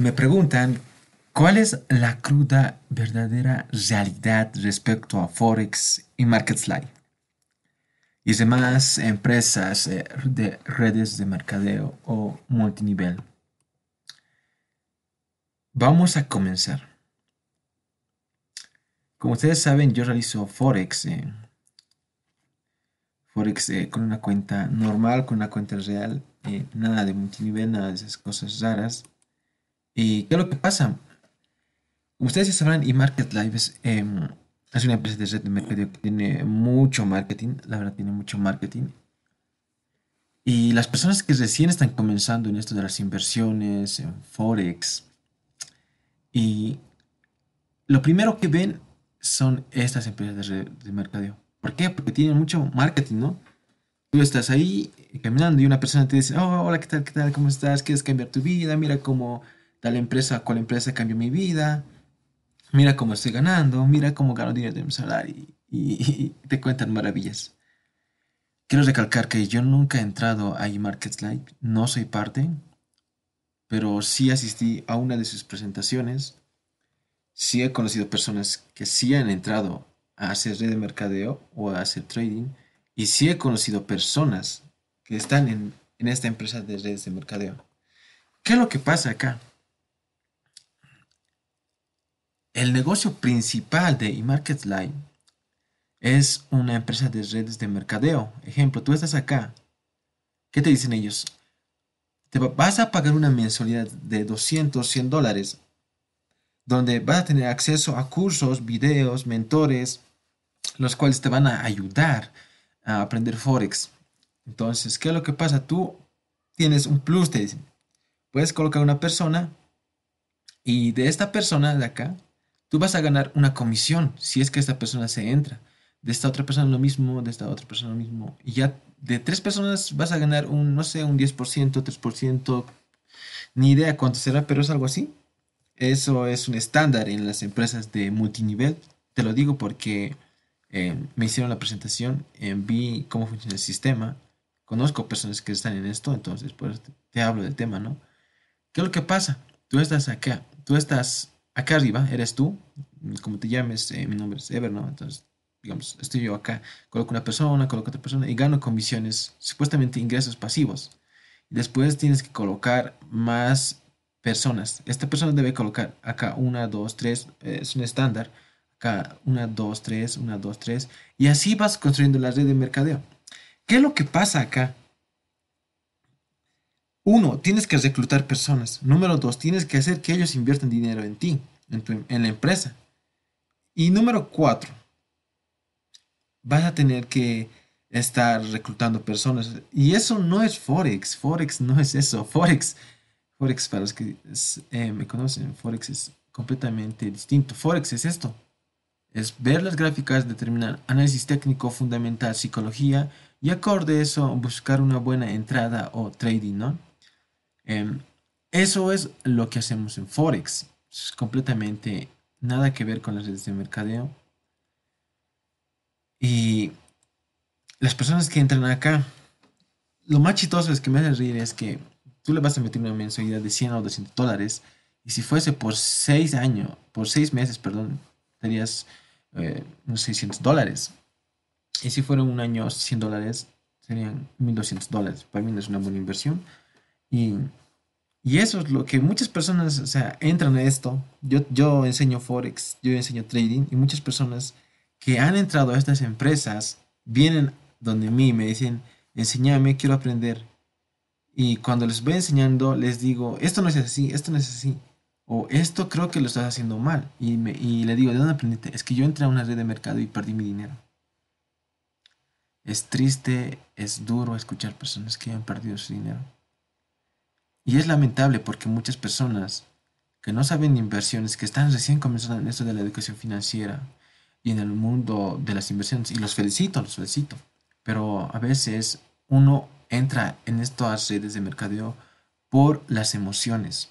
me preguntan cuál es la cruda verdadera realidad respecto a Forex y MarketSlide y demás empresas eh, de redes de mercadeo o multinivel. Vamos a comenzar. Como ustedes saben, yo realizo Forex. Eh, Forex eh, con una cuenta normal, con una cuenta real. nada de multinivel, nada de esas cosas raras. ¿Y qué es lo que pasa? Como ustedes ya sabrán, market Live es, em, es una empresa de red de mercadeo que tiene mucho marketing, la verdad tiene mucho marketing. Y las personas que recién están comenzando en esto de las inversiones, en Forex, y lo primero que ven son estas empresas de, red de mercadeo. ¿Por qué? Porque tienen mucho marketing, ¿no? Tú estás ahí caminando y una persona te dice, oh, hola, ¿qué tal? ¿Qué tal? ¿Cómo estás? ¿Quieres cambiar tu vida? Mira cómo tal empresa, cual empresa cambió mi vida, mira cómo estoy ganando, mira cómo gano dinero de mi salario y, te cuentan maravillas. Quiero recalcar que yo nunca he entrado a eMarkets no soy parte, pero sí asistí a una de sus presentaciones, sí he conocido personas que sí han entrado a hacer red de mercadeo o a hacer trading, y sí he conocido personas que están en, en esta empresa de redes de mercadeo. ¿Qué es lo que pasa acá? El negocio principal de Live es una empresa de redes de mercadeo. Ejemplo, tú estás acá. ¿Qué te dicen ellos? Te vas a pagar una mensualidad de 200, 100 dólares, donde vas a tener acceso a cursos, videos, mentores, los cuales te van a ayudar a aprender Forex. Entonces, ¿qué es lo que pasa? Tú tienes un plus, te Puedes colocar una persona y de esta persona de acá Tú vas a ganar una comisión si es que esta persona se entra. De esta otra persona lo mismo, de esta otra persona lo mismo. Y ya de tres personas vas a ganar un, no sé, un 10%, 3%, ni idea cuánto será, pero es algo así. Eso es un estándar en las empresas de multinivel. Te lo digo porque eh, me hicieron la presentación, eh, vi cómo funciona el sistema, conozco personas que están en esto, entonces pues, te hablo del tema, ¿no? ¿Qué es lo que pasa? Tú estás acá, tú estás acá arriba eres tú, como te llames, eh, mi nombre es Ever, ¿no? Entonces, digamos, estoy yo acá, coloco una persona, coloco otra persona y gano comisiones, supuestamente ingresos pasivos. Después tienes que colocar más personas. Esta persona debe colocar acá una, dos, tres, eh, es un estándar. Acá una, dos, tres, una, dos, tres. Y así vas construyendo la red de mercadeo. ¿Qué es lo que pasa acá? Uno, tienes que reclutar personas. Número dos, tienes que hacer que ellos inviertan dinero en ti, en, la empresa. Y número cuatro, vas a tener que estar reclutando personas. Y eso no es Forex. Forex no es eso. Forex, Forex para los que eh, me conocen, Forex es completamente distinto. Forex es esto. Es ver las gráficas, determinar análisis técnico, fundamental, psicología y acorde a eso buscar una buena entrada o trading, ¿no? Em, eso es lo que hacemos en Forex. Es completamente nada que ver con las redes de mercadeo. Y las personas que entran acá, lo más chistoso es que me hace reír es que tú le vas a meter una mensualidad de 100 o 200 dólares y si fuese por 6 años, por 6 meses, perdón, tendrías eh, unos 600 dólares. Y si fuera un año 100 dólares, serían 1200 dólares. Para mí no es una buena inversión. Y, eso es lo que muchas personas, sea, entran a esto. Yo, yo enseño Forex, yo enseño trading y muchas personas que han entrado a estas empresas vienen donde mí y me dicen, enséñame, quiero aprender. Y cuando les voy enseñando, les digo, esto no es así, esto no es así. O esto creo que lo estás haciendo mal. Y, me, y le digo, ¿de dónde aprendiste? Es que yo entré a una red de mercado y perdí mi dinero. Es triste, es duro escuchar personas que han perdido su dinero. Y es lamentable porque muchas personas que no saben de inversiones, que están recién comenzando en esto de la educación financiera y en el mundo de las inversiones, y los felicito, los felicito, pero a veces uno entra en estas redes de mercadeo por las emociones.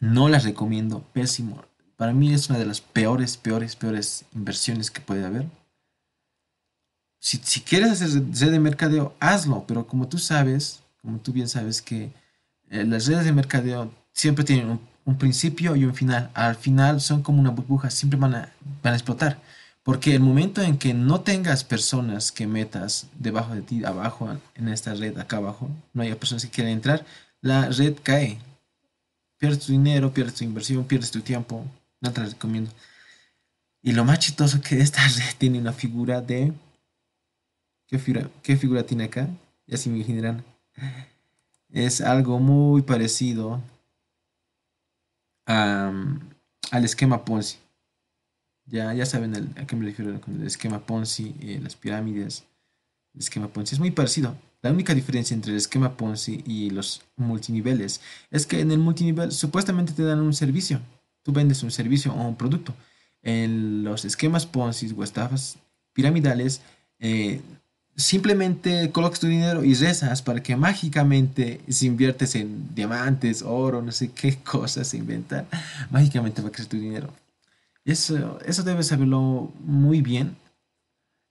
No las recomiendo, pésimo. Para mí es una de las peores, peores, peores inversiones que puede haber. Si, si quieres hacer de mercadeo, hazlo, pero como tú sabes, como tú bien sabes que eh, las redes de mercadeo siempre tienen un, principio y un final. Al final son como una burbuja, siempre van a, explotar. Porque el momento en que no tengas personas que metas debajo de ti, abajo, en esta red, acá abajo, no haya personas que quieran entrar, la red cae. Pierdes tu dinero, pierdes tu inversión, pierdes tu tiempo. No te la recomiendo. Y lo más chistoso que esta red tiene una figura de... ¿Qué figura, qué figura tiene acá? Ya se me imaginarán es algo muy parecido a, mm, al esquema Ponzi. Ya, ya saben a qué me refiero con el esquema Ponzi, eh, las pirámides, el esquema Ponzi. Es muy parecido. La única diferencia entre el esquema Ponzi y los multiniveles es que en el multinivel supuestamente te dan un servicio. Tú vendes un servicio o un producto. En los esquemas Ponzi o estafas piramidales, eh, simplemente colocas tu dinero y rezas para que mágicamente, si inviertes en diamantes, oro, no sé qué cosas se inventan, mágicamente va a crecer tu dinero. Eso, eso debes saberlo muy bien.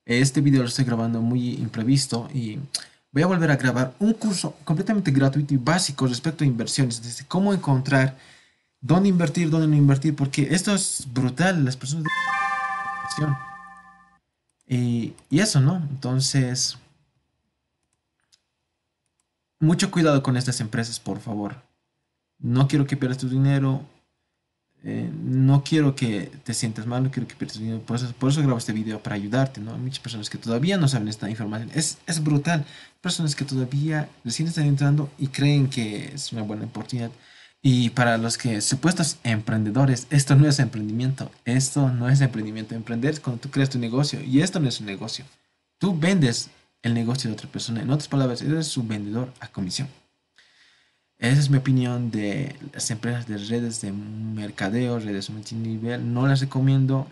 Este video lo estoy grabando muy imprevisto y voy a volver a grabar un curso completamente gratuito y básico respecto a inversiones, desde cómo encontrar dónde invertir, dónde no invertir, porque esto es brutal, las personas y, eso, ¿no? Entonces, mucho cuidado con estas empresas, por favor. No quiero que pierdas tu dinero. Eh, no quiero que te sientas mal, no quiero que pierdas tu dinero. Por eso, grabo este video, para ayudarte, ¿no? Hay muchas personas que todavía no saben esta información. Es, es brutal. Personas que todavía recién están entrando y creen que es una buena oportunidad. Y para los que supuestos emprendedores, esto no es emprendimiento, esto no es emprendimiento. Emprender es cuando tú creas tu negocio y esto no es un negocio. Tú vendes el negocio de otra persona. En otras palabras, eres su vendedor a comisión. Esa es mi opinión de las empresas de redes de mercadeo, redes multinivel. No las recomiendo.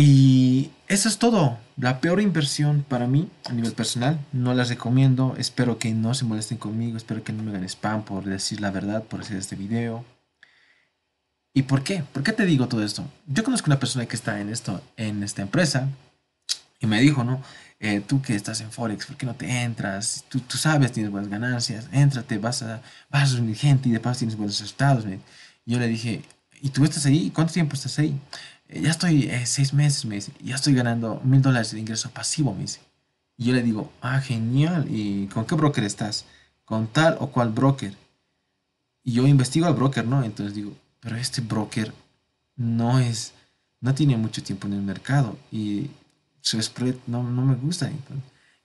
Y eso es todo. La peor inversión para mí a nivel personal. No las recomiendo. Espero que no se molesten conmigo. Espero que no me hagan spam por decir la verdad, por hacer este video. ¿Y por qué? ¿Por qué te digo todo esto? Yo conozco una persona que está en esto, en esta empresa, y me dijo, ¿no? Eh, tú que estás en Forex, ¿por qué no te entras? Tú, tú sabes, tienes buenas ganancias, éntrate, vas a, vas reunir gente y de paso tienes buenos resultados. Y yo le dije, ¿y tú estás ahí? ¿Cuánto tiempo estás ahí? ya estoy eh, seis meses, me dice, ya estoy ganando mil dólares de ingreso pasivo, me dice. Y yo le digo, ah, genial, ¿y con qué broker estás? ¿Con tal o cual broker? Y yo investigo al broker, ¿no? Entonces digo, pero este broker no es, no tiene mucho tiempo en el mercado y su spread no, me gusta.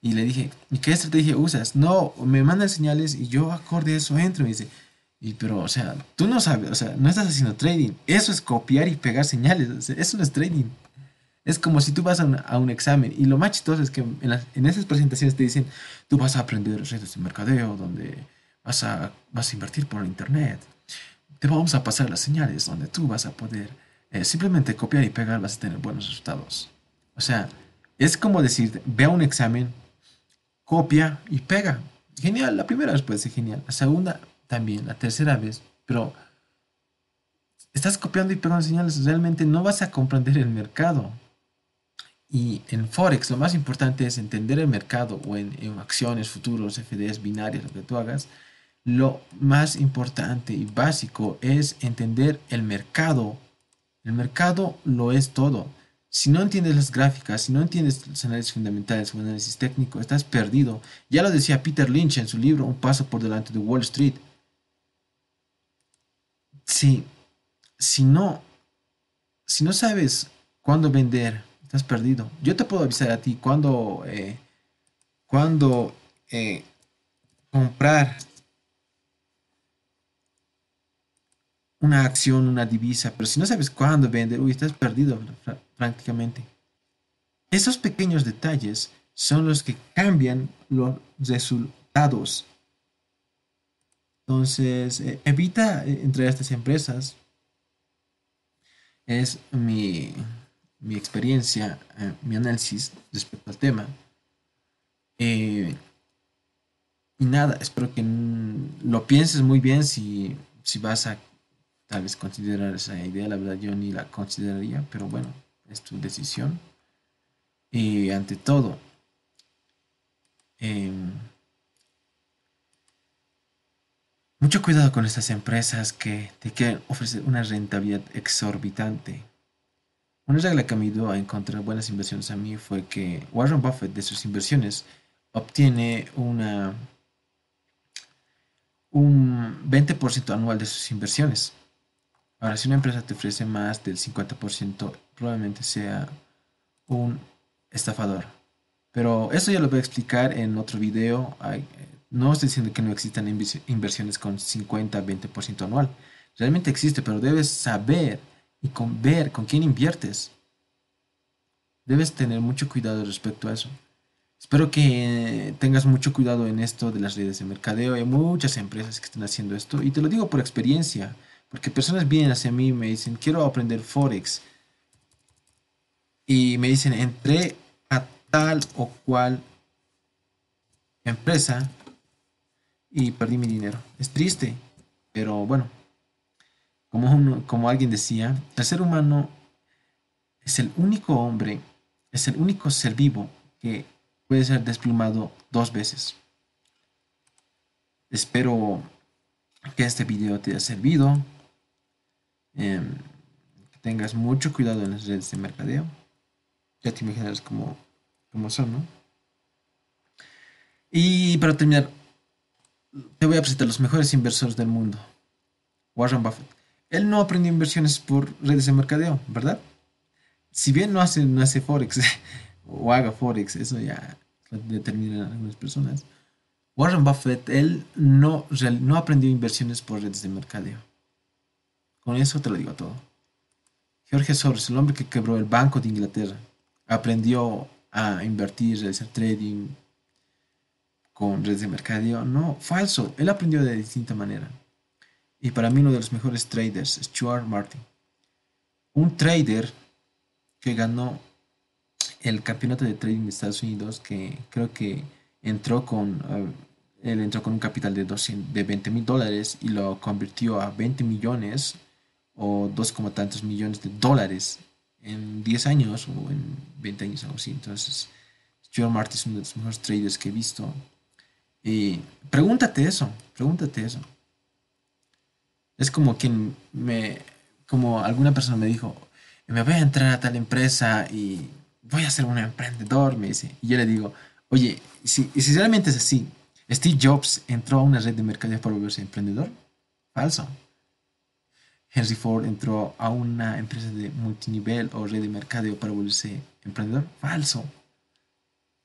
y le dije, ¿y qué estrategia usas? No, me mandan señales y yo acorde a eso entro. Me dice, y, pero, o sea, tú no sabes, o sea, no estás haciendo trading. Eso es copiar y pegar señales. eso no es trading. Es como si tú vas a un, examen. Y lo más chistoso es que en, las, en, esas presentaciones te dicen, tú vas a aprender redes de mercadeo, donde vas a, vas a invertir por internet. Te vamos a pasar las señales, donde tú vas a poder eh, simplemente copiar y pegar, vas a tener buenos resultados. O sea, es como decir, ve a un examen, copia y pega. Genial, la primera vez puede ser genial. La segunda, también, la tercera vez, pero estás copiando y pegando señales, realmente no vas a comprender el mercado. Y en Forex lo más importante es entender el mercado o en, en acciones, futuros, FDs, binarias, lo que tú hagas. Lo más importante y básico es entender el mercado. El mercado lo es todo. Si no entiendes las gráficas, si no entiendes los análisis fundamentales o análisis técnico, estás perdido. Ya lo decía Peter Lynch en su libro Un paso por delante de Wall Street si, si no, si no sabes cuándo vender, estás perdido. Yo te puedo avisar a ti cuándo, eh, eh, comprar una acción, una divisa, pero si no sabes cuándo vender, uy, estás perdido prácticamente. Esos pequeños detalles son los que cambian los resultados entonces, eh, evita eh, entre estas empresas. Es mi, experiencia, eh, mi análisis respecto al tema. y nada, espero que lo pienses muy bien si, vas a tal vez considerar esa idea. La verdad yo ni la consideraría, pero bueno, es tu decisión. Y ante todo, em, Mucho cuidado con estas empresas que te quieren ofrecer una rentabilidad exorbitante. Una regla que me ayudó a encontrar buenas inversiones a mí fue que Warren Buffett de sus inversiones obtiene una un 20% anual de sus inversiones. Ahora, si una empresa te ofrece más del 50%, probablemente sea un estafador. Pero eso ya lo voy a explicar en otro video. No estoy diciendo que no existan inversiones con 50, 20% anual. Realmente existe, pero debes saber y con ver con quién inviertes. Debes tener mucho cuidado respecto a eso. Espero que tengas mucho cuidado en esto de las redes de mercadeo. Hay muchas empresas que están haciendo esto. Y te lo digo por experiencia. Porque personas vienen hacia mí y me dicen, quiero aprender Forex. Y me dicen, entré a tal o cual empresa y perdí mi dinero. Es triste, pero bueno, como, como alguien decía, el ser humano es el único hombre, es el único ser vivo que puede ser desplumado dos veces. Espero que este video te haya servido. Em, tengas mucho cuidado en las redes de mercadeo. Ya te imaginas cómo, cómo son, ¿no? Y para terminar, te voy a presentar los mejores inversores del mundo. Warren Buffett. Él no aprendió inversiones por redes de mercadeo, ¿verdad? Si bien no hace, hace Forex o haga Forex, eso ya lo determinan algunas personas. Warren Buffett, él no, no aprendió inversiones por redes de mercadeo. Con eso te lo digo todo. George Soros, el hombre que quebró el Banco de Inglaterra, aprendió a invertir, a hacer trading, con redes de mercadeo. No, falso. Él aprendió de distinta manera. Y para mí uno de los mejores traders, Stuart Martin. Un trader que ganó el campeonato de trading de Estados Unidos, que creo que entró con, eh, él entró con un capital de, de 20 mil dólares y lo convirtió a 20 millones o dos como tantos millones de dólares en 10 años o en 20 años algo así. Entonces, Stuart Martin es uno de los mejores traders que he visto. Y pregúntate eso, pregúntate eso. Es como quien me, como alguna persona me dijo, me voy a entrar a tal empresa y voy a ser un emprendedor, me dice. Y yo le digo, oye, si, si realmente es así, Steve Jobs entró a una red de mercadeo para volverse emprendedor. Falso. Henry Ford entró a una empresa de multinivel o red de mercadeo para volverse emprendedor. Falso.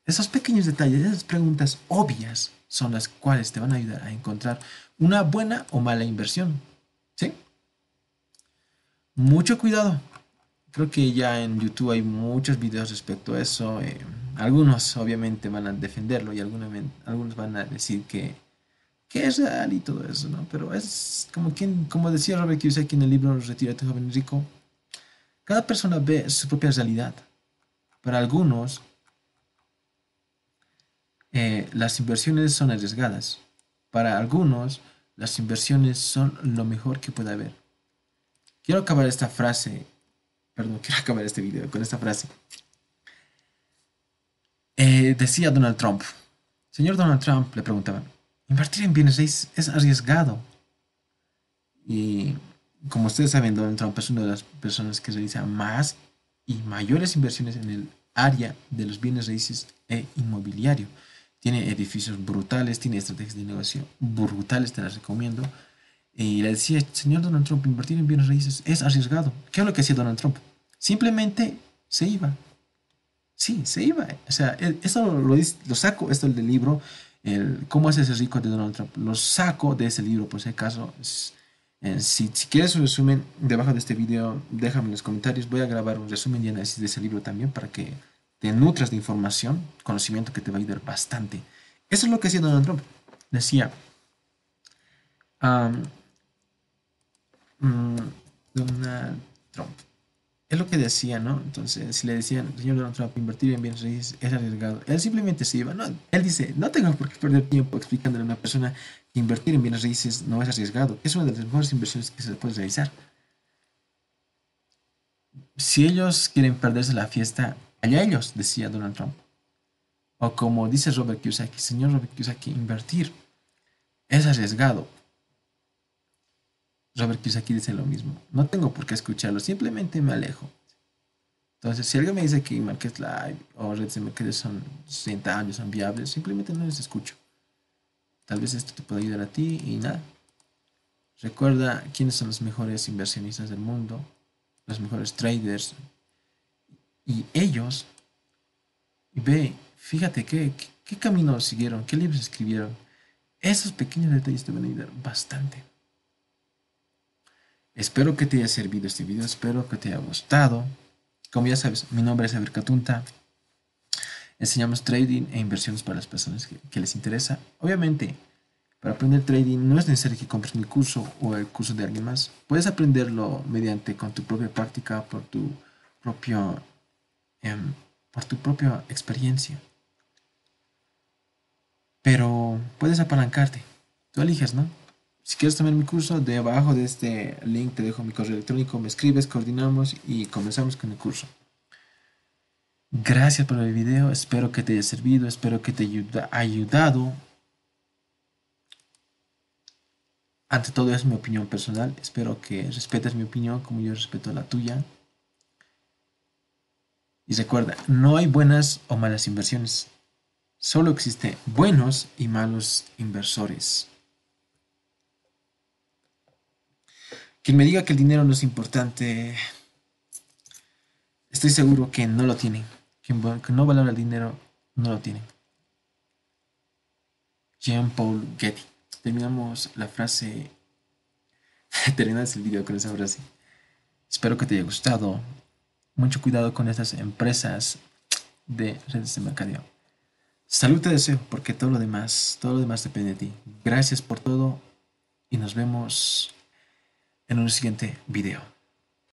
Esos pequeños detalles, esas preguntas obvias, son las cuales te van a ayudar a encontrar una buena o mala inversión. ¿Sí? Mucho cuidado. Creo que ya en YouTube hay muchos videos respecto a eso. Eh, algunos obviamente van a defenderlo y algunos, algunos van a decir que, es real y todo eso, ¿no? Pero es como, quien, como decía Robert Kiyosaki en el libro Retírate joven rico, cada persona ve su propia realidad. Para algunos, eh, las inversiones son arriesgadas. Para algunos, las inversiones son lo mejor que puede haber. Quiero acabar esta frase, perdón, quiero acabar este video con esta frase. Eh, decía Donald Trump, señor Donald Trump, le preguntaban, invertir en bienes raíces es arriesgado. Y como ustedes saben, Donald Trump es una de las personas que realiza más y mayores inversiones en el área de los bienes raíces e inmobiliario. Tiene edificios brutales, tiene estrategias de innovación brutales, te las recomiendo. Y le decía, señor Donald Trump, invertir en bienes raíces es arriesgado. ¿Qué es lo que hacía Donald Trump? Simplemente se iba. Sí, se iba. O sea, e-, esto lo, saco, esto del libro, el, ¿Cómo hace ese rico de Donald Trump? Lo saco de ese libro, por si acaso. Eh, si, si, quieres un resumen debajo de este video, déjame en los comentarios. Voy a grabar un resumen y análisis de ese libro también para que te nutras de información, conocimiento que te va a ayudar bastante. Eso es lo que decía Donald Trump. Decía, mm, Donald Trump. Es lo que decía, ¿no? Entonces, si le decían, señor Donald Trump, invertir en bienes raíces es arriesgado, él simplemente se iba. No, él dice, no tengo por qué perder tiempo explicándole a una persona que invertir en bienes raíces no es arriesgado. Es una de las mejores inversiones que se puede realizar. Si ellos quieren perderse la fiesta, Allá ellos, decía Donald Trump. O como dice Robert Kiyosaki, señor Robert Kiyosaki, invertir es arriesgado. Robert Kiyosaki dice lo mismo. No tengo por qué escucharlo, simplemente me alejo. Entonces, si alguien me dice que Market Live o redes son 60 años, son viables, simplemente no les escucho. Tal vez esto te pueda ayudar a ti y nada. Recuerda quiénes son los mejores inversionistas del mundo, los mejores traders, y ellos, ve, fíjate qué, qué, camino siguieron, qué libros escribieron. Esos pequeños detalles te van a ayudar bastante. Espero que te haya servido este video, espero que te haya gustado. Como ya sabes, mi nombre es Abercatunta. Enseñamos trading e inversiones para las personas que, les interesa. Obviamente, para aprender trading no es necesario que compres mi curso o el curso de alguien más. Puedes aprenderlo mediante con tu propia práctica, por tu propio Em, por tu propia experiencia. Pero puedes apalancarte, tú eliges, ¿no? Si quieres tomar mi curso, debajo de este link te dejo mi correo electrónico, me escribes, coordinamos y comenzamos con el curso. Gracias por el video, espero que te haya servido, espero que te haya ayudado. Ante todo es mi opinión personal, espero que respetes mi opinión como yo respeto la tuya. Y recuerda, no hay buenas o malas inversiones. Solo existe buenos y malos inversores. Quien me diga que el dinero no es importante, estoy seguro que no lo tiene. Quien no valora el dinero, no lo tiene. Jean-Paul Getty. Terminamos la frase. Terminas el video con esa frase. Espero que te haya gustado. Mucho cuidado con estas empresas de redes de mercadeo. Salud te deseo porque todo lo demás, todo lo demás depende de ti. Gracias por todo y nos vemos en un siguiente video.